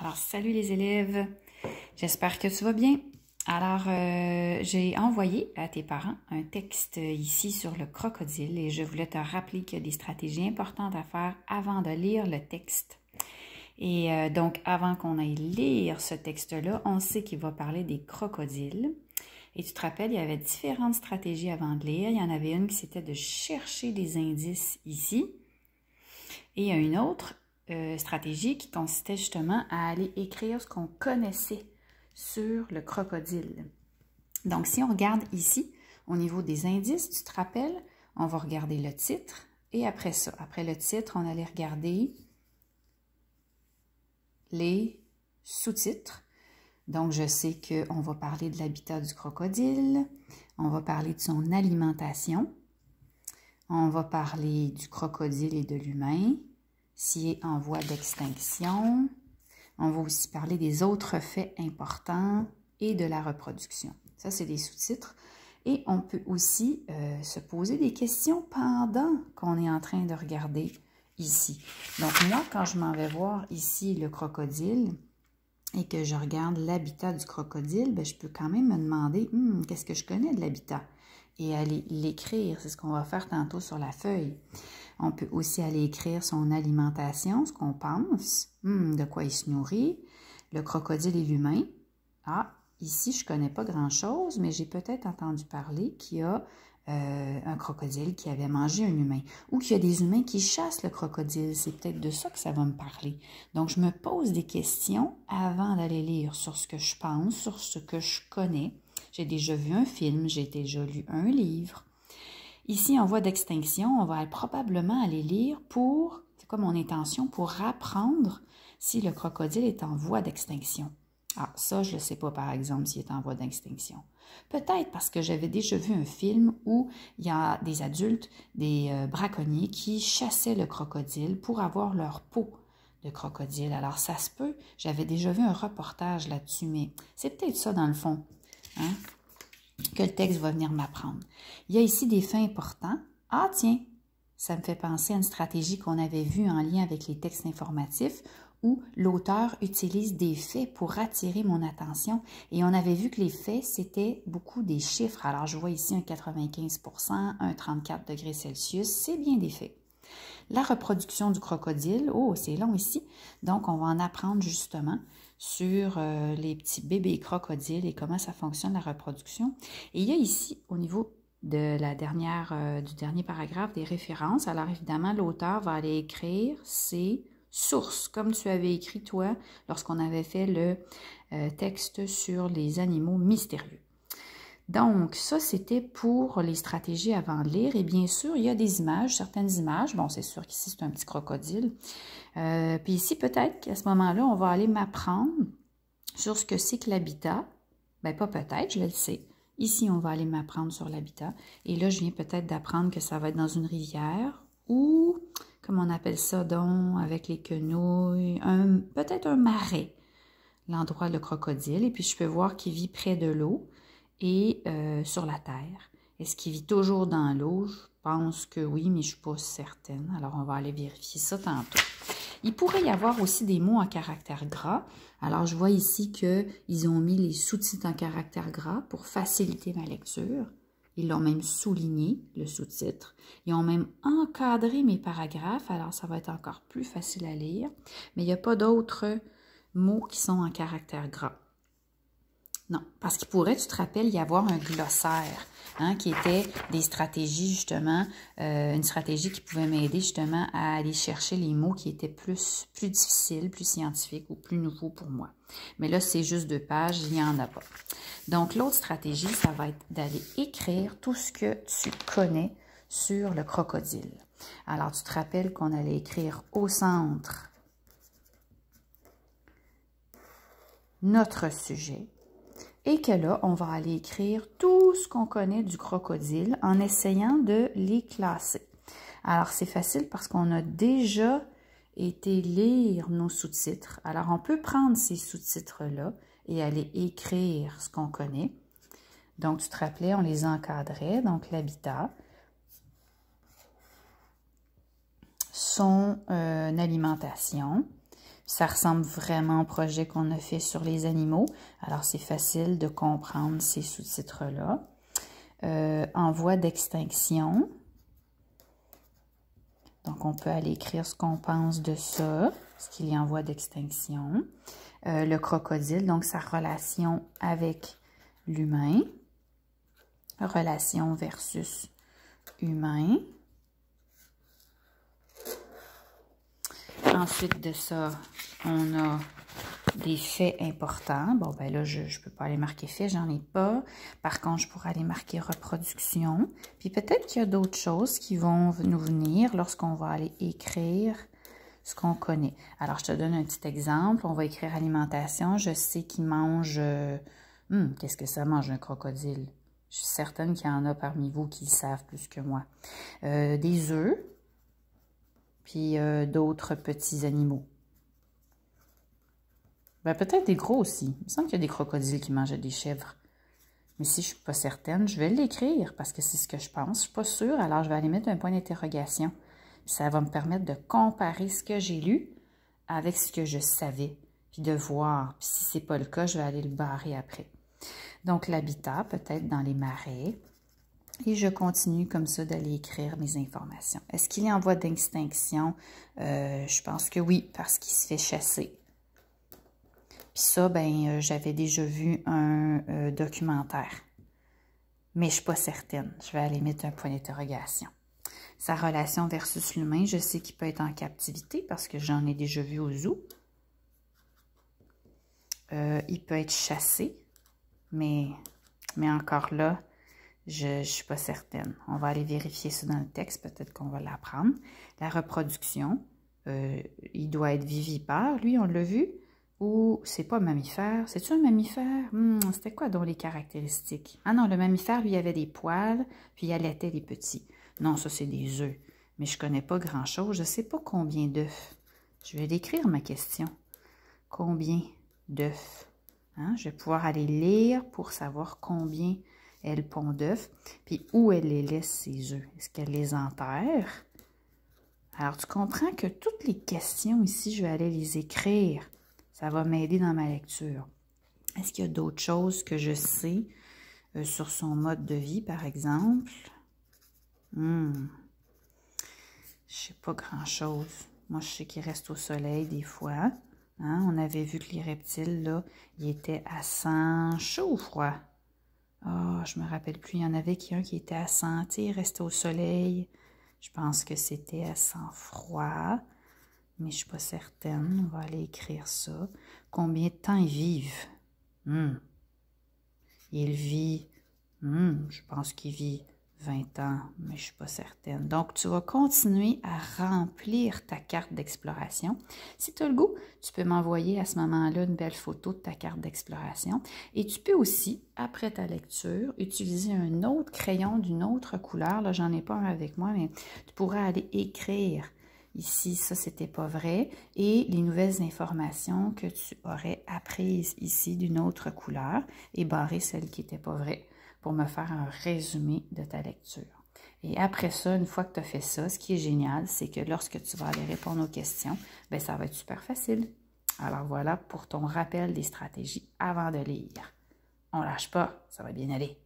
Alors, salut les élèves, j'espère que tu vas bien. Alors, euh, j'ai envoyé à tes parents un texte ici sur le crocodile et je voulais te rappeler qu'il y a des stratégies importantes à faire avant de lire le texte. Et euh, donc, avant qu'on aille lire ce texte-là, on sait qu'il va parler des crocodiles. Et tu te rappelles, il y avait différentes stratégies avant de lire. Il y en avait une qui c'était de chercher des indices ici. Et il y a une autre euh, stratégie qui consistait justement à aller écrire ce qu'on connaissait sur le crocodile. Donc, si on regarde ici, au niveau des indices, tu te rappelles, on va regarder le titre. Et après ça, après le titre, on allait regarder les sous-titres. Donc, je sais qu'on va parler de l'habitat du crocodile, on va parler de son alimentation, on va parler du crocodile et de l'humain, s'il est en voie d'extinction. On va aussi parler des autres faits importants et de la reproduction. Ça, c'est des sous-titres. Et on peut aussi euh, se poser des questions pendant qu'on est en train de regarder ici. Donc moi, quand je m'en vais voir ici le crocodile et que je regarde l'habitat du crocodile, ben, je peux quand même me demander hmm, qu'est-ce que je connais de l'habitat et aller l'écrire. C'est ce qu'on va faire tantôt sur la feuille. On peut aussi aller écrire son alimentation, ce qu'on pense, hmm, de quoi il se nourrit, le crocodile et l'humain. Ah, ici, je ne connais pas grand-chose, mais j'ai peut-être entendu parler qu'il y a euh, un crocodile qui avait mangé un humain ou qu'il y a des humains qui chassent le crocodile. C'est peut-être de ça que ça va me parler. Donc, je me pose des questions avant d'aller lire sur ce que je pense, sur ce que je connais. J'ai déjà vu un film, j'ai déjà lu un livre. Ici, en voie d'extinction, on va probablement aller lire pour, c'est quoi mon intention, pour apprendre si le crocodile est en voie d'extinction. Ah, ça, je ne sais pas, par exemple, s'il est en voie d'extinction. Peut-être parce que j'avais déjà vu un film où il y a des adultes, des euh, braconniers qui chassaient le crocodile pour avoir leur peau de crocodile. Alors, ça se peut, j'avais déjà vu un reportage là-dessus, mais c'est peut-être ça dans le fond. Hein? que le texte va venir m'apprendre. Il y a ici des faits importants. Ah tiens, ça me fait penser à une stratégie qu'on avait vue en lien avec les textes informatifs où l'auteur utilise des faits pour attirer mon attention. Et on avait vu que les faits, c'était beaucoup des chiffres. Alors je vois ici un 95 un 34 degrés Celsius, c'est bien des faits la reproduction du crocodile. Oh, c'est long ici. Donc, on va en apprendre justement sur euh, les petits bébés crocodiles et comment ça fonctionne la reproduction. Et il y a ici, au niveau de la dernière, euh, du dernier paragraphe, des références. Alors, évidemment, l'auteur va aller écrire ses sources, comme tu avais écrit, toi, lorsqu'on avait fait le euh, texte sur les animaux mystérieux. Donc, ça, c'était pour les stratégies avant de lire. Et bien sûr, il y a des images, certaines images. Bon, c'est sûr qu'ici, c'est un petit crocodile. Euh, puis ici, peut-être qu'à ce moment-là, on va aller m'apprendre sur ce que c'est que l'habitat. Ben, pas peut-être, je le sais. Ici, on va aller m'apprendre sur l'habitat. Et là, je viens peut-être d'apprendre que ça va être dans une rivière ou, comme on appelle ça, donc, avec les quenouilles, peut-être un marais, l'endroit le crocodile. Et puis, je peux voir qu'il vit près de l'eau et euh, sur la terre. Est-ce qu'il vit toujours dans l'eau? Je pense que oui, mais je ne suis pas certaine. Alors, on va aller vérifier ça tantôt. Il pourrait y avoir aussi des mots en caractère gras. Alors, je vois ici qu'ils ont mis les sous-titres en caractère gras pour faciliter ma lecture. Ils l'ont même souligné, le sous-titre. Ils ont même encadré mes paragraphes, alors ça va être encore plus facile à lire. Mais il n'y a pas d'autres mots qui sont en caractère gras. Non, parce qu'il pourrait, tu te rappelles, y avoir un glossaire hein, qui était des stratégies, justement, euh, une stratégie qui pouvait m'aider justement à aller chercher les mots qui étaient plus, plus difficiles, plus scientifiques ou plus nouveaux pour moi. Mais là, c'est juste deux pages, il n'y en a pas. Donc, l'autre stratégie, ça va être d'aller écrire tout ce que tu connais sur le crocodile. Alors, tu te rappelles qu'on allait écrire au centre notre sujet et que là, on va aller écrire tout ce qu'on connaît du crocodile en essayant de les classer. Alors, c'est facile parce qu'on a déjà été lire nos sous-titres. Alors, on peut prendre ces sous-titres-là et aller écrire ce qu'on connaît. Donc, tu te rappelais, on les encadrait, donc l'habitat, son euh, alimentation, ça ressemble vraiment au projet qu'on a fait sur les animaux. Alors, c'est facile de comprendre ces sous-titres-là. Euh, en voie d'extinction. Donc, on peut aller écrire ce qu'on pense de ça, ce qu'il y a en voie d'extinction. Euh, le crocodile, donc sa relation avec l'humain. Relation versus humain. Ensuite de ça, on a des faits importants. Bon, ben là, je ne peux pas aller marquer faits, j'en ai pas. Par contre, je pourrais aller marquer reproduction. Puis peut-être qu'il y a d'autres choses qui vont nous venir lorsqu'on va aller écrire ce qu'on connaît. Alors, je te donne un petit exemple. On va écrire alimentation. Je sais qu'il mange... Hum, Qu'est-ce que ça mange un crocodile? Je suis certaine qu'il y en a parmi vous qui savent plus que moi. Euh, des œufs puis euh, d'autres petits animaux. Ben, peut-être des gros aussi. Il me semble qu'il y a des crocodiles qui mangent des chèvres. Mais si je ne suis pas certaine, je vais l'écrire parce que c'est ce que je pense. Je ne suis pas sûre, alors je vais aller mettre un point d'interrogation. Ça va me permettre de comparer ce que j'ai lu avec ce que je savais, puis de voir. Puis si ce n'est pas le cas, je vais aller le barrer après. Donc, l'habitat, peut-être dans les marais. Et je continue comme ça d'aller écrire mes informations. Est-ce qu'il est en voie d'extinction? Euh, je pense que oui, parce qu'il se fait chasser. Puis ça, ben, euh, j'avais déjà vu un euh, documentaire. Mais je ne suis pas certaine. Je vais aller mettre un point d'interrogation. Sa relation versus l'humain, je sais qu'il peut être en captivité parce que j'en ai déjà vu au zoo. il peut être chassé, mais encore là, je ne suis pas certaine. On va aller vérifier ça dans le texte, peut-être qu'on va l'apprendre. La reproduction, euh, il doit être vivipare, lui, on l'a vu. Ou c'est pas mammifère. C'est-tu un mammifère? Hmm, c'était quoi dont les caractéristiques? Ah non, le mammifère, lui, avait des poils, puis il allaitait les petits. Non, ça, c'est des œufs. Mais je connais pas grand-chose. Je sais pas combien d'œufs. Je vais décrire ma question. Combien d'œufs? Hein, je vais pouvoir aller lire pour savoir combien elle pond d'œufs. Puis où elle les laisse, ses œufs? Est-ce qu'elle les enterre? Alors, tu comprends que toutes les questions ici, je vais aller les écrire. Ça va m'aider dans ma lecture. Est-ce qu'il y a d'autres choses que je sais euh, sur son mode de vie, par exemple? Hmm. Je sais pas grand-chose. Moi, je sais qu'il reste au soleil des fois. Hein? On avait vu que les reptiles, là, ils étaient à 100 chaud ou froid. Je ah, je me rappelle plus, il y en avait qui, un qui était à santé, restait au soleil. Je pense que c'était à sang froid, mais je suis pas certaine. On va aller écrire ça. Combien de temps ils vivent? Hmm. Il vit, hmm, je pense qu'il vit 20 ans, mais je ne suis pas certaine. Donc, tu vas continuer à remplir ta carte d'exploration. Si tu as le goût, tu peux m'envoyer à ce moment-là une belle photo de ta carte d'exploration. Et tu peux aussi, après ta lecture, utiliser un autre crayon d'une autre couleur. Là, j'en ai pas un avec moi, mais tu pourras aller écrire ici, ça, c'était pas vrai. Et les nouvelles informations que tu aurais apprises ici d'une autre couleur et barrer celles qui n'étaient pas vraies pour me faire un résumé de ta lecture. Et après ça, une fois que tu as fait ça, ce qui est génial, c'est que lorsque tu vas aller répondre aux questions, ben ça va être super facile. Alors voilà pour ton rappel des stratégies avant de lire. On lâche pas, ça va bien aller.